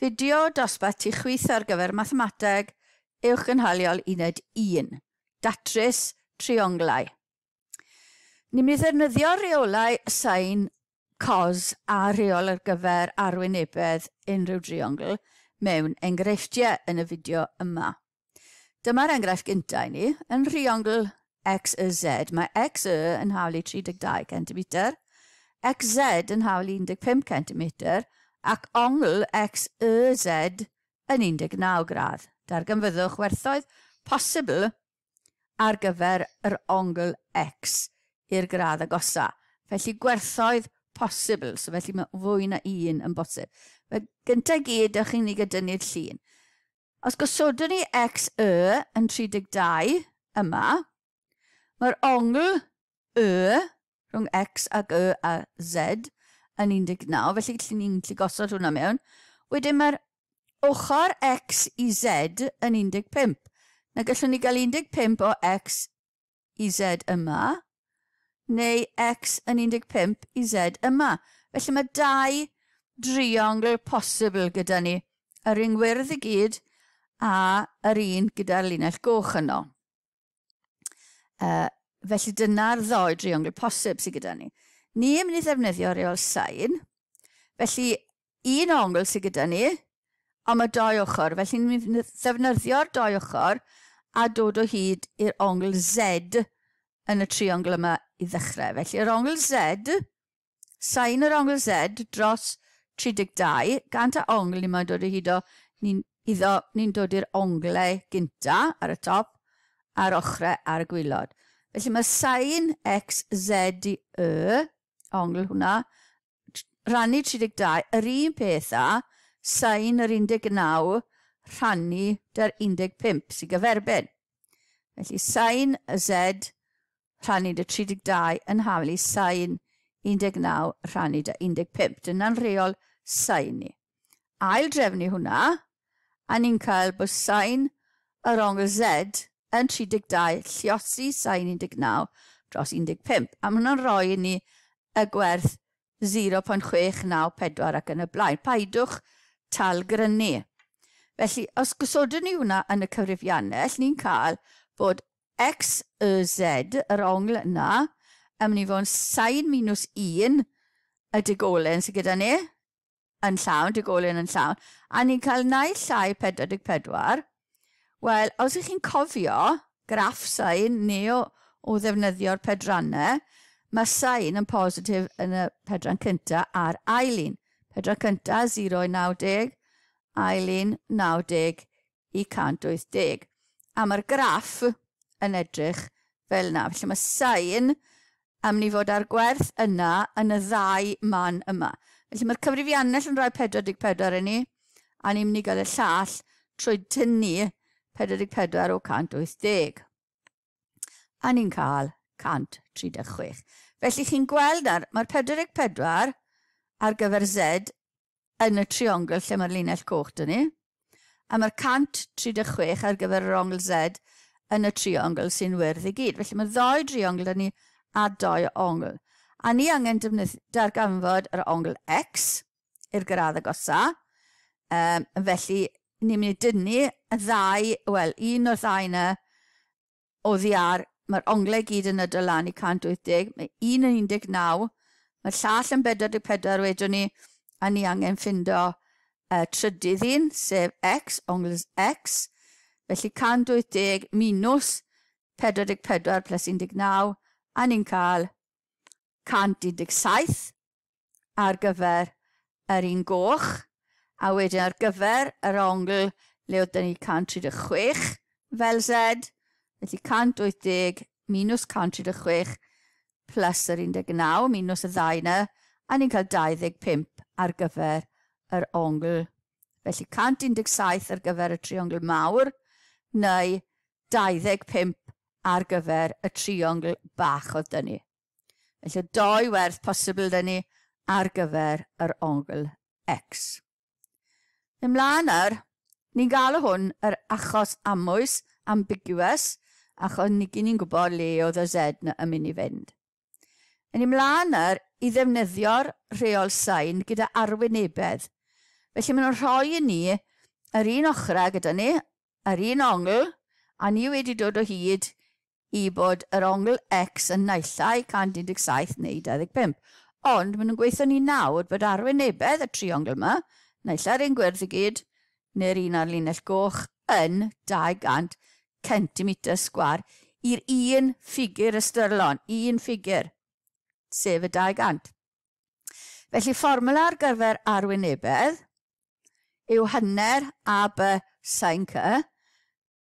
Fideo dosbarthu chwith ar gyfer mathemateg, uwch gynhaliol uned 1. Datrys trionglau. Ni'n mynd i ddefnyddio reolau sain cos a reol ar gyfer arwynebedd unrhyw triongl mewn enghreifftiau yn y fideo yma. Dyma'r enghraifft gyntaf ni. Yn triongl x y z, mae x y yn hawl i 32 cm, xz yn hawl i 15 cm, ac ongl y z yn 19 gradd. Darganfyddwch werthoedd posibl ar gyfer yr ongl X i'r gradd agosa. Felly gwerthoedd posibl, so felly mae fwy na un yn bosib. Fe gyntaf gyd, ych chi'n ei gydynnu'r llun. Os gosodwn ni x y yn 32 yma, mae'r ongl Y rhwng X ac Y a Z yn 19, felly gallwn ni'n gallu gosod hwnna mewn. Wedyn mae'r ochr x i z yn 15. Na gallwn ni gael 15 o x i z yma, neu x yn 15 i z yma. Felly mae dau driongl posibl gyda ni, yr un gwyrdd i gyd a yr un gyda'r linell goch yno. Uh, felly dyna'r ddoi driongl posib sydd gyda ni. Ni yn mynd i ddefnyddio reol sain. Felly, un ongl sydd gyda ni, ond mae doi ochr. Felly, ni'n mynd i ddefnyddio'r doi ochr a dod o hyd i'r ongl Z yn y triongl yma i ddechrau. Felly, yr ongl Z, sain yr ongl Z dros 32, gan ta ongl ni'n mynd dod o hyd o, ni'n ni dod i'r onglau gynta ar y top, a'r ochrau a'r gwylod. Felly mae sain x z y ongl hwnna, rannu 32, yr un peth a, sain yr 19, rhannu dy'r 15, sy'n gyferbyn. Felly sain y Z, rhannu dy 32, yn hafli sain 19, rhannu dy 15. Dyna'n rheol sain ni. Ail drefnu hwnna, a ni'n cael bod sain yr ongl Z yn 32, lliosi sain 19 dros 15. A mae hwnna'n rhoi ni y gwerth 0.694 ac yn y blaen. Paidwch tal grynu. Felly, os gysodwn ni hwnna yn y cyfrifiannau, all ni'n cael bod x, y, z, yr ongl yna, yn mynd i fod yn sain minus 1 y digolen sydd gyda ni, yn llawn, digolen yn llawn, a ni'n cael naill llai 44. Wel, os ych chi'n cofio graff sain neu o, o ddefnyddio'r pedrannau, Mae sain yn positif yn y pedran cynta ar ail Pedran cynta 0 i 90, ail 90 i 180. A mae'r graff yn edrych fel yna. Felly mae sain am ni fod ar gwerth yna yn y ddau man yma. Felly mae'r cyfrifiannell yn rhoi 44 i ni, a ni'n mynd i gael y llall trwy tynnu 44 o 180. A ni'n cael 136. Felly chi'n gweld ar, mae'r 44 ar gyfer Z yn y triongl lle mae'r linell coch dyn ni, a mae'r 136 ar gyfer yr ongl Z yn y triongl sy'n wyrdd i gyd. Felly mae'r ddoi triongl dyn ni a doi ongl. A ni angen darganfod yr ongl X i'r gradd agosa. Um, felly ni'n mynd i dynnu y ddau, wel, un o'r ddau yna oddi ar mae'r onglau gyd yn ydol lan i 180, mae un yn 19, mae'r llall yn 44 wedyn ni, a ni angen ffindo uh, trydydd un, sef x, ongles x, felly 180 minus 44 plus 19, a ni'n cael 117 ar gyfer yr un goch, a wedyn ar gyfer yr ongl le oedden ni 136 fel Z, Felly 180 minus 136 plus yr 19 minus y 2 yna, a ni'n cael 25 ar gyfer yr ongl. Felly 117 ar gyfer y triongl mawr, neu 25 ar gyfer y triongl bach oedd dyn ni. Felly doi werth posibl dyn ni ar gyfer yr ongl x. Ymlaen ar, ni'n galw hwn yr achos amwys ambiguous, o'n ni gyn ni'n gwybod le oedd y Z yn mynd i fynd. Yn ymlaen ar i ddefnyddio'r rheol sain gyda arwynebedd. Felly maen nhw'n rhoi i ni yr un ochrau gyda ni, yr un ongl, a ni wedi dod o hyd i bod yr ongl X yn naillau 117 neu 25. Ond maen nhw'n gweithio ni nawr bod arwynebedd y triongl yma, naill un gwerth i gyd, neu'r un ar linell goch, yn 200 centimetr sgwar i'r un ffigur y styrlon, un ffigur, sef y 200. Felly fformula ar gyfer arwynebedd yw hynner a by sain cy.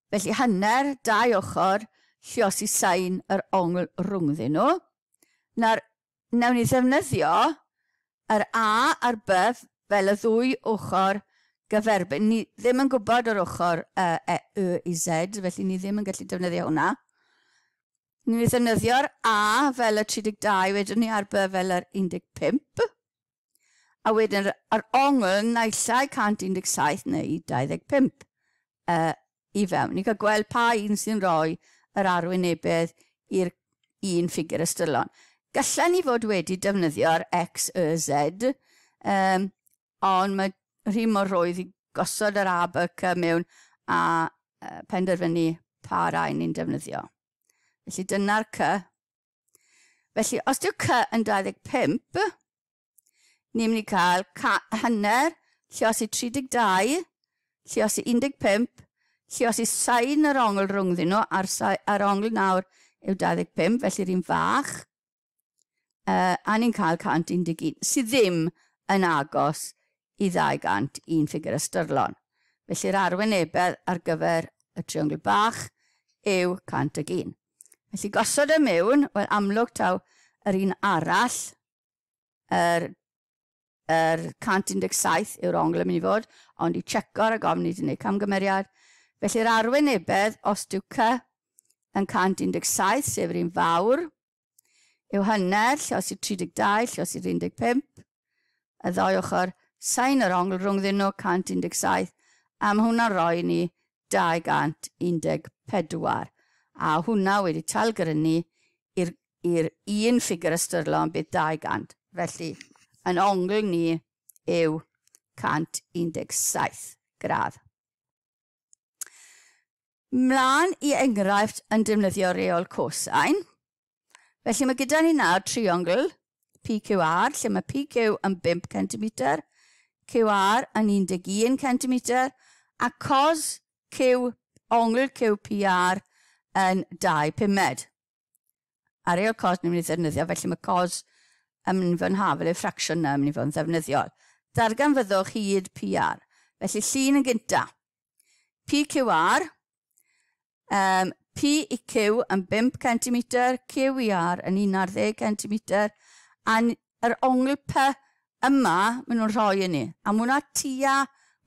Felly hynner, dau ochr, llios i sain yr ongl rhwng nhw. Na'r, nawn ni ddefnyddio yr a a'r byf fel y ddwy ochr gyferbyn. Ni ddim yn gwybod o'r ochr uh, e, y i z, felly ni ddim yn gallu defnyddio hwnna. Ni mynd ddefnyddio'r A fel y 32, wedyn ni ar by fel yr 15. A wedyn yr ongl naillai 117 neu 25 uh, i fewn. Ni'n cael gweld pa un sy'n rhoi yr arwynebydd i'r un ffigur ystylon. Gallen ni fod wedi defnyddio'r X, Y, Z, um, ond mae rhy mor roedd i gosod yr ABC mewn a penderfynu pa rai ni'n defnyddio. Felly dyna'r C. Felly os diw C yn 25, ni'n mynd i cael hanner, lle os i 32, lle os i 15, lle os i sain yr ongl rhwng ddyn nhw, a'r, ar ongl nawr yw 25, felly un fach, uh, a ni'n cael 111, sydd ddim yn agos i 200 un ffigur ystyrlon. Felly'r arwynebedd ar gyfer y triongl bach yw 101. Felly gosod y mewn, wel amlwg taw yr un arall, yr, er, er 117 yw'r ongl yn mynd i fod, ond i checo'r ag gofyn i ni wneud camgymeriad. Felly'r arwynebedd, os dyw cy yn 117, sef yr un fawr, yw hynner, lle os yw 32, lle os yw 15, y ddoi ochr sain yr ongl rhwng ddyn nhw 117 am hwnna roi ni 214 a hwnna wedi ni i'r un ffigur ystyrlo ystyrlon bydd 200. Felly, yn ongl ni yw 117 gradd. Mlaen i enghraifft yn defnyddio reol cosain. Felly mae gyda ni nawr triongl PQR, lle mae PQ yn 5 cm QR yn 11 cm a cos Q ongl QPR yn 2 pumed. Areol cos ni'n mynd i ddefnyddio, felly mae cos yn mynd i fod yn hafel y ffracsiwn na yn mynd i fod yn ddefnyddiol. Dargan fyddwch hyd PR. Felly llun yn gynta. PQR, um, P i Q e yn 5 cm, QR yn 11 cm, a'r ongl P yma maen nhw'n rhoi yn ni. A mae hwnna tua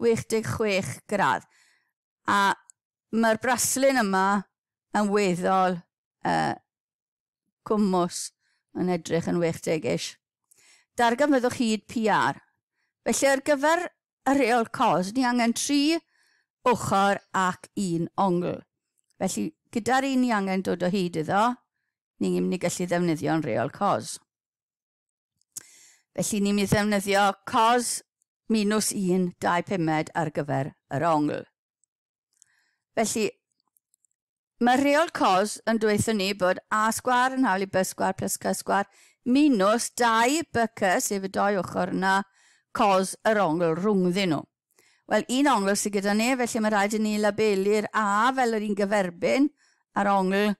66 gradd. A mae'r braslun yma yn weddol uh, cwmws yn edrych yn 60-ish. Darganfyddwch hyd PR. Felly ar gyfer y reol cos, ni angen tri ochr ac un ongl. Felly gyda'r un ni angen dod o hyd iddo, ni'n mynd i gallu ddefnyddio'n reol cos. Felly ni'n mynd i ddefnyddio cos minus 1, 2 pumed ar gyfer yr ongl. Felly, mae rheol cos yn dweithio ni bod a sgwar yn hawl i b sgwar plus c sgwar minus 2 b c, sef y doi ochr yna, cos yr ongl rhwngddyn nhw. Wel, un ongl sydd gyda ni, felly mae rhaid i ni labelu'r a fel yr un gyferbyn ar ongl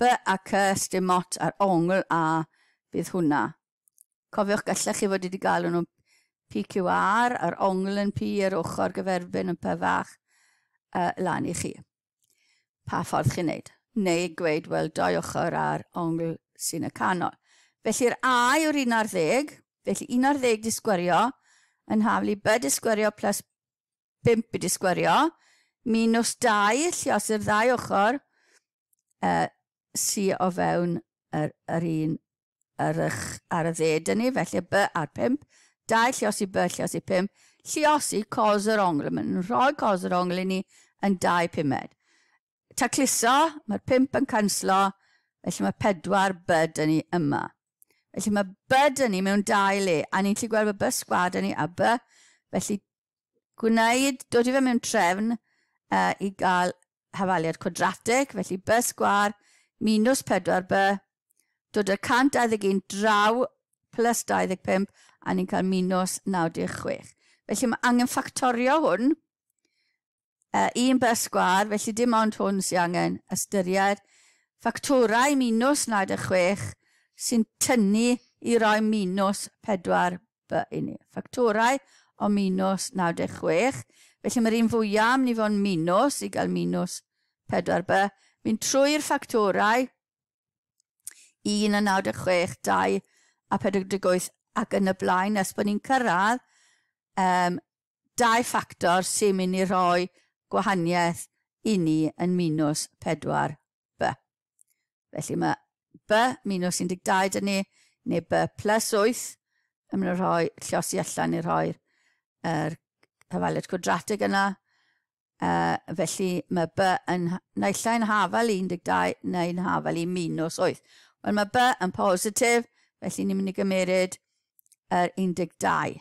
B ac y stymot ar ongl a bydd hwnna. Cofiwch gallech chi fod wedi galw nhw PQR, yr ongl yn P, yr ochr gyferbyn yn pefach, uh, lan i chi. Pa ffordd chi'n neud? Neu gweud, wel, doi ochr ar ongl sy'n y canol. Felly'r A yw'r ar 11, felly 11 di sgwario, yn haflu B di sgwario plus 5 di sgwario, minus 2, lle os yw'r ddau ochr, uh, sy o fewn yr, yr un ar, ych, ar y dde dyn ni, felly B ar 5, 2 lliosi B, lliosi 5, lliosi cos yr ongl, mae'n rhoi cos yr ongl i ni yn 2 pumed. Ta cliso, mae'r 5 yn canslo, felly mae 4 B dyn ni yma. Felly mae B dyn ni mewn 2 le, a ni'n gallu gweld bod B sgwad dyn ni a B. felly gwneud, dod i fe mewn trefn uh, i gael hafaliad quadratic, felly B sgwad minus 4 B dod y 121 draw plus 25 a ni'n cael minus 96. Felly mae angen ffactorio hwn, uh, un bus gwar, felly dim ond hwn sy'n angen ystyried, ffactorau minus 96 sy'n tynnu i roi minus 4 by i ni. Ffactorau o minus 96, felly mae'r un fwyaf ni fod minus i gael minus 4 by. Fi'n trwy'r ffactorau, 1 a 96, 2 a 48 ac yn y blaen nes bod ni'n cyrraedd um, dau ffactor sy'n mynd i roi gwahaniaeth i ni yn minus 4b. Felly mae b minus 12 dyn ni, neu b plus 8, yn mynd i roi llosi allan i roi'r er, hyfaliad cwadratig yna. Uh, felly mae b yn naillain hafel 12 neu'n hafel i minus 8. Ond mae B yn positif, felly ni'n mynd i gymeryd yr er 12.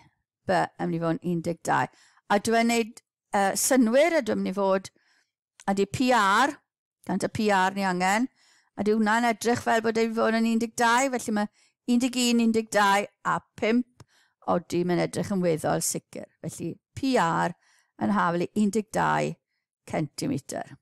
B yn mynd i fod yn 12. A dwi'n gwneud uh, synwyr a dwi'n mynd i fod, a di PR, gant y PR ni angen, a di hwnna'n edrych fel bod ei fod yn 12, felly mae 11, 12 a 5 o di mae'n edrych yn weddol sicr. Felly PR yn i 12 centimetr.